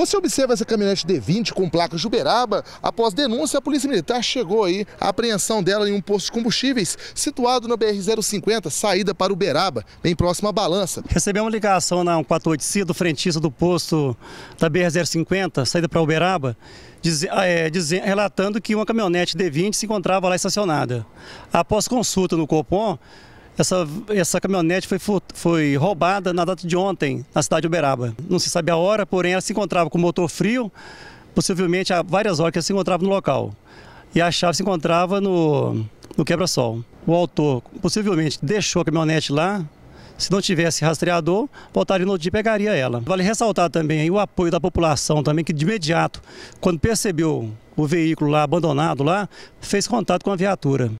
Você observa essa caminhonete D20 com placa Juberaba? Após denúncia, a Polícia Militar chegou aí à apreensão dela em um posto de combustíveis situado na BR-050, saída para Uberaba, bem próximo à balança. Recebemos uma ligação na 148C do frentista do posto da BR-050, saída para Uberaba, diz, ah, é, diz, relatando que uma caminhonete D20 se encontrava lá estacionada. Após consulta no Copom, essa, essa caminhonete foi, foi roubada na data de ontem, na cidade de Uberaba. Não se sabe a hora, porém ela se encontrava com motor frio, possivelmente há várias horas que ela se encontrava no local. E a chave se encontrava no, no quebra-sol. O autor possivelmente deixou a caminhonete lá, se não tivesse rastreador, voltaria no dia e pegaria ela. Vale ressaltar também aí, o apoio da população também, que de imediato, quando percebeu o veículo lá abandonado lá, fez contato com a viatura.